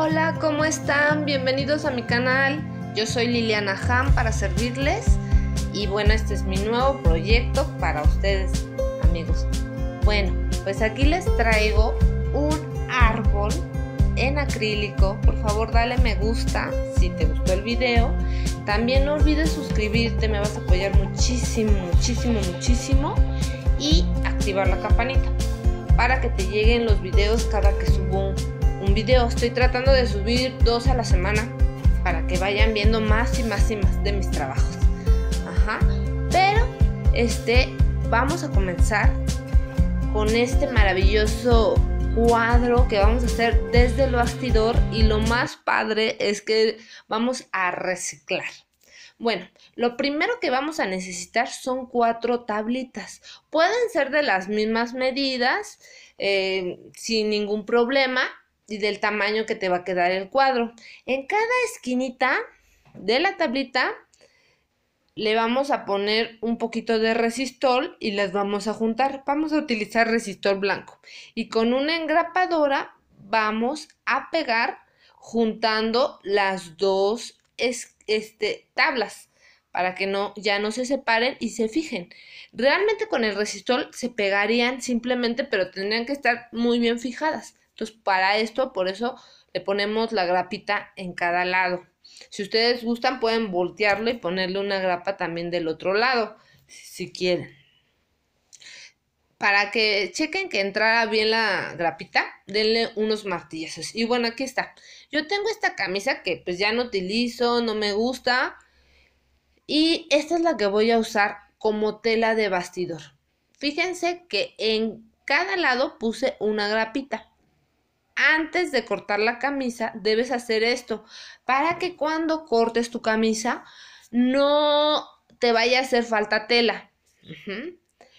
Hola, ¿cómo están? Bienvenidos a mi canal. Yo soy Liliana Ham para servirles y bueno, este es mi nuevo proyecto para ustedes, amigos. Bueno, pues aquí les traigo un árbol en acrílico. Por favor, dale me gusta si te gustó el video. También no olvides suscribirte, me vas a apoyar muchísimo, muchísimo, muchísimo y activar la campanita para que te lleguen los videos cada que subo un Vídeo, Estoy tratando de subir dos a la semana para que vayan viendo más y más y más de mis trabajos. Pero, este, vamos a comenzar con este maravilloso cuadro que vamos a hacer desde el bastidor y lo más padre es que vamos a reciclar. Bueno, lo primero que vamos a necesitar son cuatro tablitas. Pueden ser de las mismas medidas eh, sin ningún problema y del tamaño que te va a quedar el cuadro. En cada esquinita de la tablita le vamos a poner un poquito de resistol y las vamos a juntar. Vamos a utilizar resistor blanco y con una engrapadora vamos a pegar juntando las dos este, tablas para que no, ya no se separen y se fijen. Realmente con el resistor se pegarían simplemente, pero tendrían que estar muy bien fijadas. Entonces, para esto, por eso le ponemos la grapita en cada lado. Si ustedes gustan, pueden voltearlo y ponerle una grapa también del otro lado, si quieren. Para que chequen que entrara bien la grapita, denle unos martillazos. Y bueno, aquí está. Yo tengo esta camisa que pues ya no utilizo, no me gusta. Y esta es la que voy a usar como tela de bastidor. Fíjense que en cada lado puse una grapita antes de cortar la camisa debes hacer esto para que cuando cortes tu camisa no te vaya a hacer falta tela.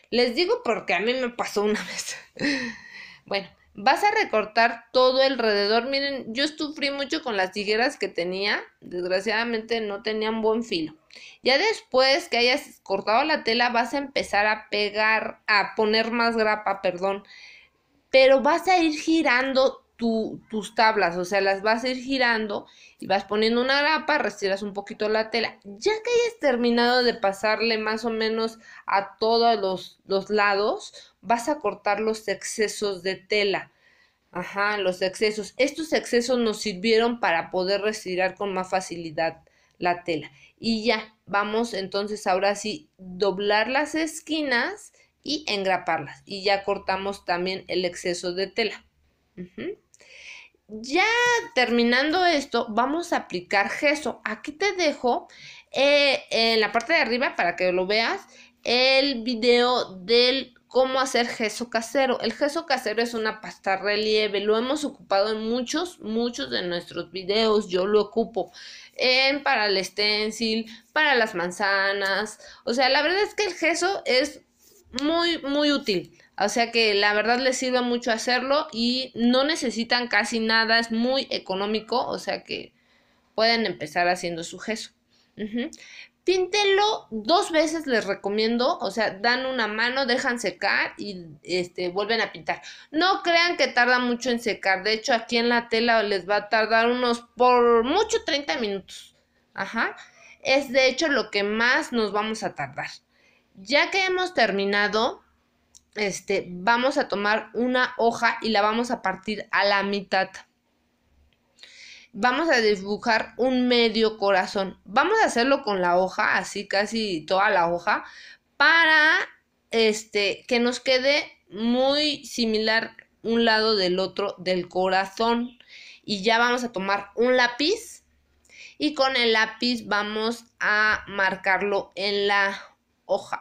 Les digo porque a mí me pasó una vez. bueno, vas a recortar todo alrededor. Miren, yo sufrí mucho con las tijeras que tenía. Desgraciadamente no tenían buen filo. Ya después que hayas cortado la tela vas a empezar a pegar, a poner más grapa, perdón pero vas a ir girando tus tablas, o sea, las vas a ir girando y vas poniendo una grapa, retiras un poquito la tela. Ya que hayas terminado de pasarle más o menos a todos los, los lados, vas a cortar los excesos de tela. Ajá, los excesos. Estos excesos nos sirvieron para poder retirar con más facilidad la tela. Y ya, vamos entonces ahora sí, doblar las esquinas y engraparlas. Y ya cortamos también el exceso de tela. Ajá ya terminando esto, vamos a aplicar gesso. Aquí te dejo eh, en la parte de arriba para que lo veas el video del cómo hacer gesso casero. El gesso casero es una pasta relieve, lo hemos ocupado en muchos, muchos de nuestros videos. Yo lo ocupo en, para el stencil, para las manzanas. O sea, la verdad es que el gesso es muy, muy útil. O sea que la verdad les sirve mucho hacerlo y no necesitan casi nada, es muy económico, o sea que pueden empezar haciendo su gesso. Píntenlo dos veces, les recomiendo. O sea, dan una mano, dejan secar y este, vuelven a pintar. No crean que tarda mucho en secar. De hecho, aquí en la tela les va a tardar unos por mucho 30 minutos. Ajá. Es de hecho lo que más nos vamos a tardar. Ya que hemos terminado, este, vamos a tomar una hoja y la vamos a partir a la mitad. Vamos a dibujar un medio corazón. Vamos a hacerlo con la hoja, así casi toda la hoja, para este, que nos quede muy similar un lado del otro del corazón. Y ya vamos a tomar un lápiz y con el lápiz vamos a marcarlo en la hoja.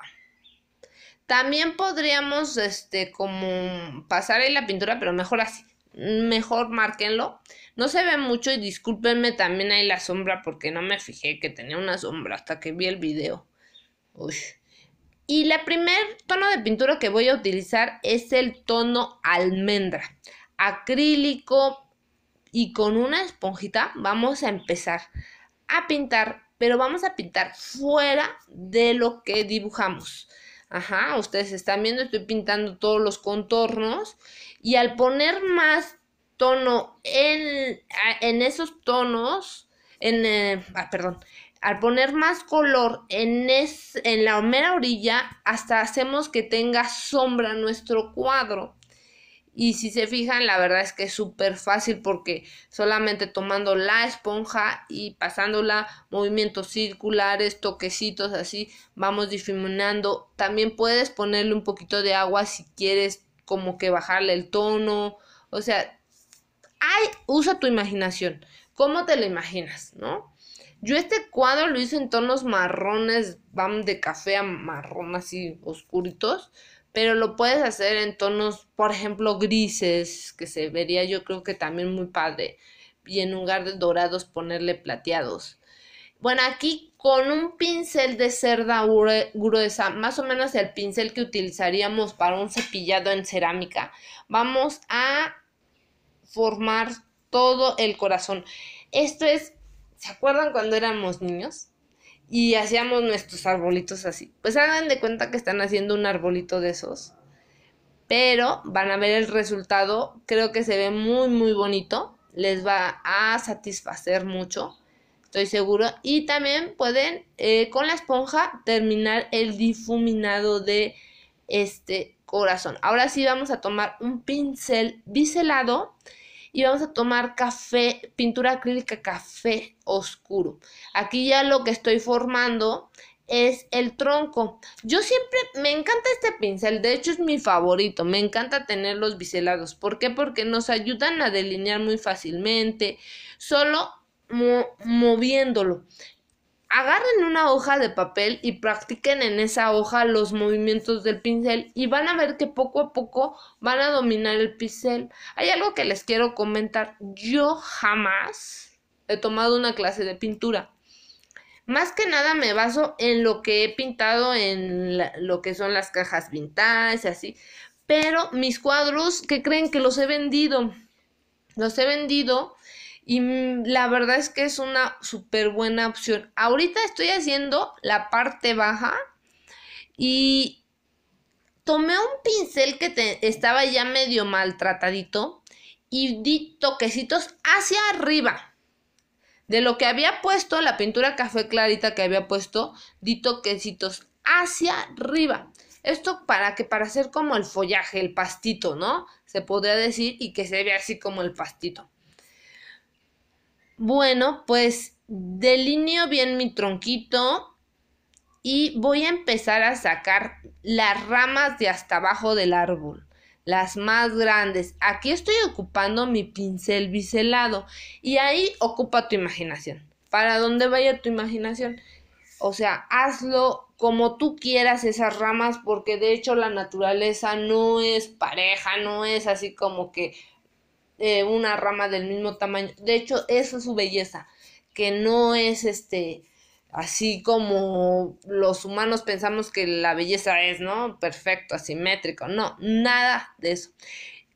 También podríamos, este, como pasar ahí la pintura, pero mejor así. Mejor márquenlo. No se ve mucho y discúlpenme también ahí la sombra porque no me fijé que tenía una sombra hasta que vi el video. Y la primer tono de pintura que voy a utilizar es el tono almendra. Acrílico y con una esponjita vamos a empezar a pintar, pero vamos a pintar fuera de lo que dibujamos. Ajá, ustedes están viendo, estoy pintando todos los contornos y al poner más tono en, esos tonos, en, eh, ah, perdón, al poner más color en, en la mera orilla, hasta hacemos que tenga sombra nuestro cuadro. Y si se fijan, la verdad es que es súper fácil porque solamente tomando la esponja y pasándola movimientos circulares, toquecitos así, vamos difuminando. También puedes ponerle un poquito de agua si quieres como que bajarle el tono. O sea, ay usa tu imaginación. ¿Cómo te lo imaginas, no? Yo este cuadro lo hice en tonos marrones, van de café a marrón así oscuritos pero lo puedes hacer en tonos, por ejemplo, grises, que se vería yo creo que también muy padre, y en lugar de dorados ponerle plateados. Bueno, aquí con un pincel de cerda gruesa, más o menos el pincel que utilizaríamos para un cepillado en cerámica, vamos a formar todo el corazón. Esto es, ¿se acuerdan cuando éramos niños? y hacíamos nuestros arbolitos así. Pues hagan de cuenta que están haciendo un arbolito de esos. Pero van a ver el resultado. Creo que se ve muy, muy bonito. Les va a satisfacer mucho. Estoy seguro. Y también pueden eh, con la esponja terminar el difuminado de este corazón. Ahora sí vamos a tomar un pincel biselado y vamos a tomar café, pintura acrílica café oscuro. Aquí ya lo que estoy formando es el tronco. Yo siempre, me encanta este pincel, de hecho es mi favorito, me encanta tener los biselados. ¿Por qué? Porque nos ayudan a delinear muy fácilmente, solo moviéndolo agarren una hoja de papel y practiquen en esa hoja los movimientos del pincel y van a ver que poco a poco van a dominar el pincel. Hay algo que les quiero comentar. Yo jamás he tomado una clase de pintura. Más que nada me baso en lo que he pintado en lo que son las cajas vintage, así. Pero mis cuadros, que creen que los he vendido? Los he vendido y mm, la verdad es que es una súper buena opción. Ahorita estoy haciendo la parte baja y tomé un pincel que estaba ya medio maltratadito y di toquecitos hacia arriba. De lo que había puesto, la pintura café clarita que había puesto, di toquecitos hacia arriba. Esto para que para hacer como el follaje, el pastito, ¿no? Se podría decir y que se vea así como el pastito. Bueno, pues delineo bien mi tronquito y voy a empezar a sacar las ramas de hasta abajo del árbol, las más grandes. Aquí estoy ocupando mi pincel biselado y ahí ocupa tu imaginación. Para donde vaya tu imaginación. O sea, hazlo como tú quieras esas ramas porque de hecho la naturaleza no es pareja, no es así como que eh, una rama del mismo tamaño. De hecho, esa es su belleza, que no es este así como los humanos pensamos que la belleza es, ¿no? Perfecto, asimétrico. No, nada de eso.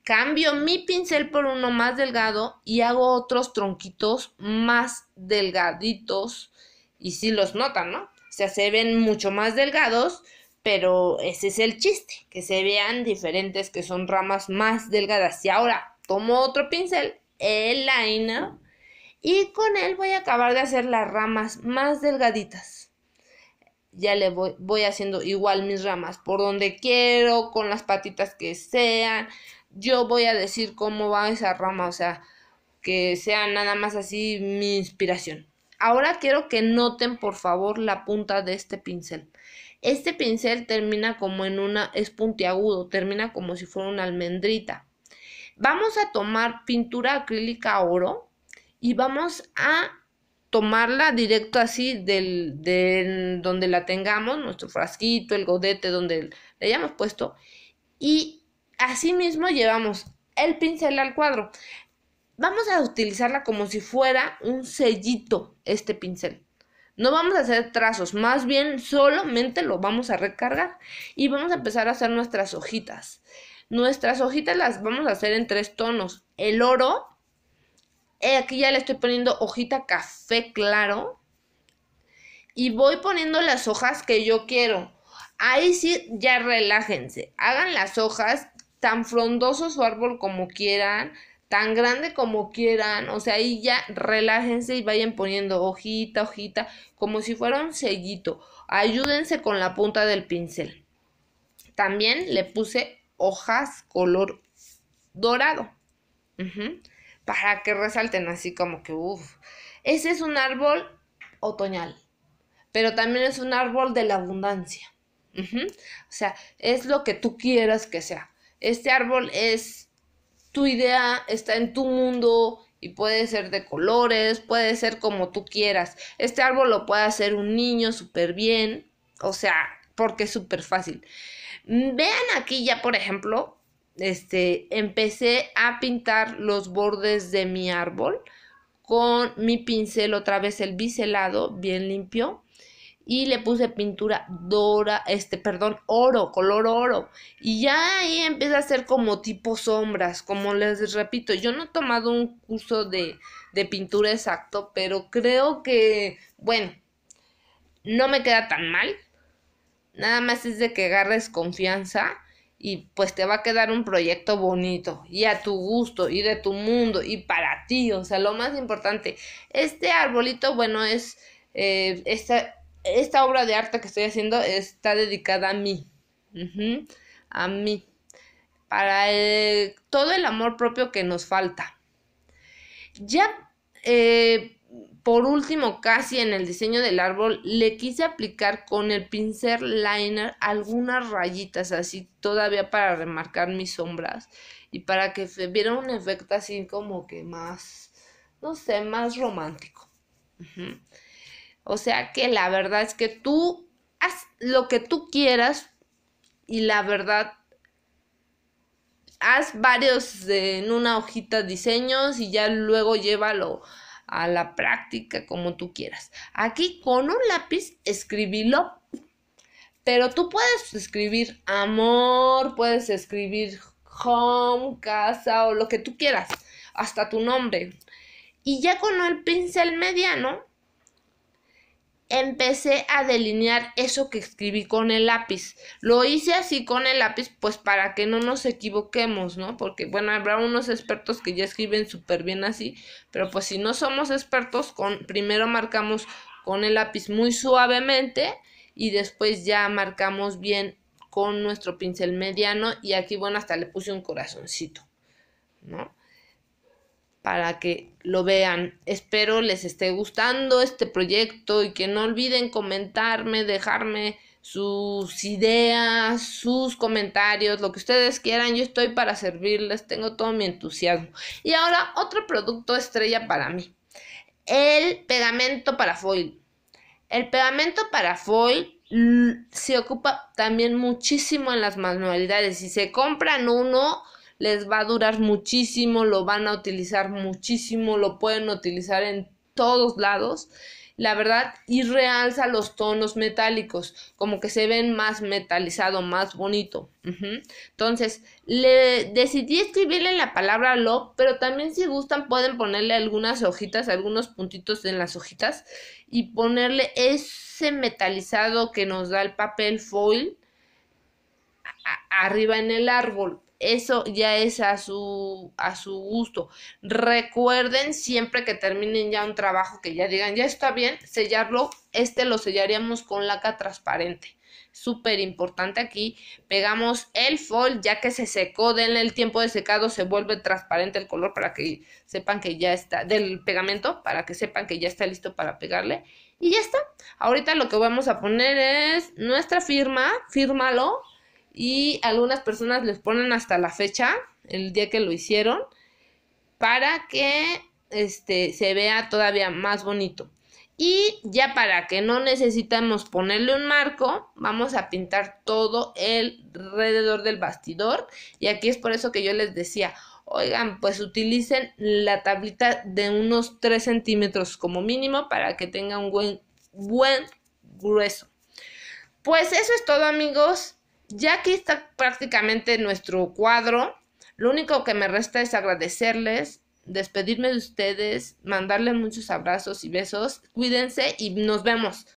Cambio mi pincel por uno más delgado y hago otros tronquitos más delgaditos. Y si los notan, ¿no? O sea, se ven mucho más delgados, pero ese es el chiste, que se vean diferentes, que son ramas más delgadas. Y ahora, tomo otro pincel, el liner, y con él voy a acabar de hacer las ramas más delgaditas. Ya le voy, voy haciendo igual mis ramas por donde quiero, con las patitas que sean. Yo voy a decir cómo va esa rama, o sea, que sea nada más así mi inspiración. Ahora quiero que noten por favor la punta de este pincel. Este pincel termina como en una, es puntiagudo, termina como si fuera una almendrita. Vamos a tomar pintura acrílica oro y vamos a tomarla directo así del, de donde la tengamos, nuestro frasquito, el godete, donde le hayamos puesto. Y así mismo llevamos el pincel al cuadro. Vamos a utilizarla como si fuera un sellito, este pincel. No vamos a hacer trazos, más bien solamente lo vamos a recargar y vamos a empezar a hacer nuestras hojitas. Nuestras hojitas las vamos a hacer en tres tonos. El oro, eh, aquí ya le estoy poniendo hojita café claro. Y voy poniendo las hojas que yo quiero. Ahí sí, ya relájense. Hagan las hojas tan frondoso su árbol como quieran, tan grande como quieran. O sea, ahí ya relájense y vayan poniendo hojita, hojita, como si fuera un sellito. Ayúdense con la punta del pincel. También le puse hojas color dorado. Para que resalten así como que, Ese es un árbol otoñal, pero también es un árbol de la abundancia. O sea, es lo que tú quieras que sea. Este árbol es tu idea, está en tu mundo y puede ser de colores, puede ser como tú quieras. Este árbol lo puede hacer un niño súper bien. O sea, porque es súper fácil. Mm, vean aquí ya, por ejemplo, este, empecé a pintar los bordes de mi árbol con mi pincel, otra vez el biselado, bien limpio. Y le puse pintura dora, este, perdón, oro, color oro. Y ya ahí empieza a hacer como tipo sombras, como les repito, yo no he tomado un curso de, de pintura exacto, pero creo que, bueno, no me queda tan mal Nada más es de que agarres confianza y pues te va a quedar un proyecto bonito y a tu gusto y de tu mundo y para ti. O sea, lo más importante, este arbolito, bueno, es eh, esta, esta obra de arte que estoy haciendo está dedicada a mí. a mí. Para eh, todo el amor propio que nos falta. Ya eh, por último, casi en el diseño del árbol, le quise aplicar con el pincel liner algunas rayitas así todavía para remarcar mis sombras y para que se viera un efecto así como que más, no sé, más romántico. O sea que la verdad es que tú haz lo que tú quieras y la verdad haz varios en una hojita diseños y ya luego llévalo a la práctica, como tú quieras. Aquí con un lápiz escribilo. Pero tú puedes escribir amor, puedes escribir home, casa o lo que tú quieras, hasta tu nombre. Y ya con el pincel mediano, empecé a delinear eso que escribí con el lápiz. Lo hice así con el lápiz, pues para que no nos equivoquemos, ¿no? Porque, bueno, habrá unos expertos que ya escriben súper bien así, pero pues si no somos expertos, primero marcamos con el lápiz muy suavemente y después ya marcamos bien con nuestro pincel mediano y aquí, bueno, hasta le puse un corazoncito, ¿no? para que lo vean. Espero les esté gustando este proyecto y que no olviden comentarme, dejarme sus ideas, sus comentarios, lo que ustedes quieran. Yo estoy para servirles, tengo todo mi entusiasmo. Y ahora otro producto estrella para mí. El pegamento para foil. El pegamento para foil se ocupa también muchísimo en las manualidades. Si se compran uno, les va a durar muchísimo, lo van a utilizar muchísimo, lo pueden utilizar en todos lados la verdad, y realza los tonos metálicos, como que se ven más metalizado, más bonito. Entonces, le decidí escribirle la palabra LO, pero también si gustan pueden ponerle algunas hojitas, algunos puntitos en las hojitas y ponerle ese metalizado que nos da el papel foil arriba en el árbol eso ya es a su, a su gusto. Recuerden siempre que terminen ya un trabajo que ya digan, ya está bien, sellarlo. Este lo sellaríamos con laca transparente. Súper importante aquí. Pegamos el foil ya que se secó. Denle el tiempo de secado. Se vuelve transparente el color para que sepan que ya está. Del pegamento para que sepan que ya está listo para pegarle. Y ya está. Ahorita lo que vamos a poner es nuestra firma. Fírmalo y algunas personas les ponen hasta la fecha, el día que lo hicieron, para que este, se vea todavía más bonito. Y ya para que no necesitemos ponerle un marco, vamos a pintar todo el alrededor del bastidor. Y aquí es por eso que yo les decía, oigan, pues utilicen la tablita de unos 3 centímetros como mínimo para que tenga un buen, buen grueso. Pues eso es todo amigos. Ya aquí está prácticamente nuestro cuadro. Lo único que me resta es agradecerles, despedirme de ustedes, mandarles muchos abrazos y besos. Cuídense y nos vemos.